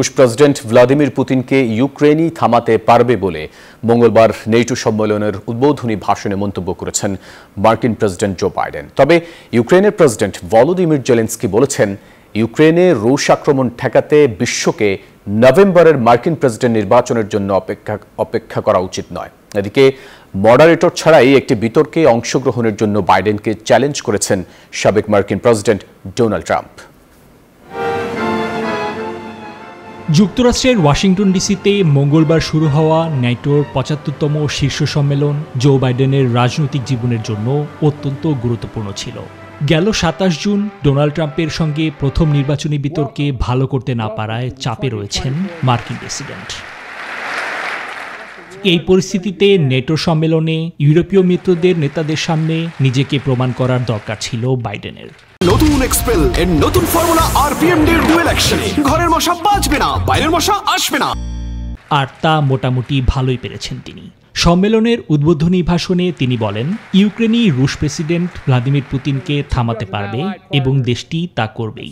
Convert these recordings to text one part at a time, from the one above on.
রুশ president Vladimir পুতিনকে ইউক্রেনই থামাতে পারবে বলে মঙ্গলবার নেটো সম্মেলনের উদ্বোধনী ভাষণে মন্তব্য করেছেন মার্কিন প্রেসিডেন্ট জো বাইডেন তবে ইউক্রেনের প্রেসিডেন্ট ভলোদিমির জেলেন্সকি বলেছেন ইউক্রেনে রুশ আক্রমণ ঠেকাতে বিশ্বকে নভেম্বরের মার্কিন প্রেসিডেন্ট নির্বাচনের জন্য অপেক্ষা অপেক্ষা করা উচিত নয় এদিকে মডারেটর ছাড়াই একটি বিতর্কে অংশগ্রহণের জন্য বাইডেনকে চ্যালেঞ্জ করেছেন সাবেক মার্কিন প্রেসিডেন্ট ডোনাল্ড ট্রাম্প যুক্তরাষ্ট্রের ওয়াশিংটন ডিসিতে মঙ্গলবার শুরু হওয়া ন্যাটোর পঁচাত্তরতম শীর্ষ সম্মেলন জো বাইডেনের রাজনৈতিক জীবনের জন্য অত্যন্ত গুরুত্বপূর্ণ ছিল গেল সাতাশ জুন ডোনাল্ড ট্রাম্পের সঙ্গে প্রথম নির্বাচনী বিতর্কে ভালো করতে না পারায় চাপে রয়েছেন মার্কিন প্রেসিডেন্ট এই পরিস্থিতিতে নেটো সম্মেলনে ইউরোপীয় মিত্রদের নেতাদের সামনে নিজেকে প্রমাণ করার দরকার ছিল বাইডেনের নতুন এক্সপেল এর নতুন ফর্মুলা আরপিএম ডের ডুয়েল অ্যাকশনে ঘরের মশা বাঁচবে না বাইরের মশা আসবে না আর তা মোটামুটি ভালোই পেরেছেন তিনি সম্মেলনের উদ্বোধনী ভাষণে তিনি বলেন ইউক্রেনই রুশ প্রেসিডেন্ট ভ্লাদিমির পুতিনকে থামাতে পারবে এবং দেশটি তা করবেই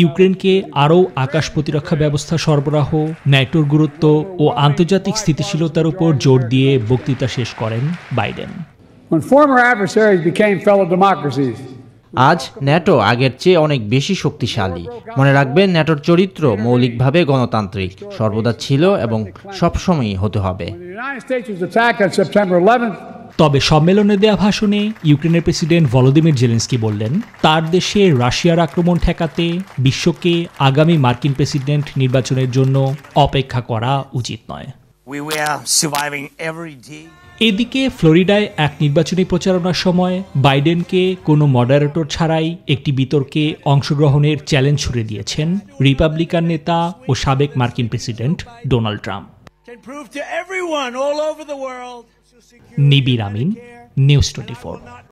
ইউক্রেনকে আরও আকাশ প্রতিরক্ষা ব্যবস্থা সরবরাহ ন্যাটোর গুরুত্ব ও আন্তর্জাতিক স্থিতিশীলতার উপর জোর দিয়ে বক্তৃতা শেষ করেন Biden When former adversaries became fellow democracies, আজ ন্যাটো আগের চেয়ে অনেক বেশি শক্তিশালী মনে রাখবেন ন্যাটোর চরিত্র মৌলিকভাবে গণতান্ত্রিক সর্বদা ছিল এবং সবসময়ই হতে হবে তবে সম্মেলনে দেয়া ভাষণে ইউক্রেনের প্রেসিডেন্ট ভলোদিমির জেলেন্সকি বললেন তার দেশে রাশিয়ার আক্রমণ ঠেকাতে বিশ্বকে আগামী মার্কিন প্রেসিডেন্ট নির্বাচনের জন্য অপেক্ষা করা উচিত নয় এদিকে ফ্লোরিডায় এক নির্বাচনী প্রচারণার সময় বাইডেনকে কোনো মডারেটর ছাড়াই একটি বিতর্কে অংশগ্রহণের চ্যালেঞ্জ ছুড়ে দিয়েছেন রিপাবলিকান নেতা ও সাবেক মার্কিন president Donald Trump Nibir Amin news twenty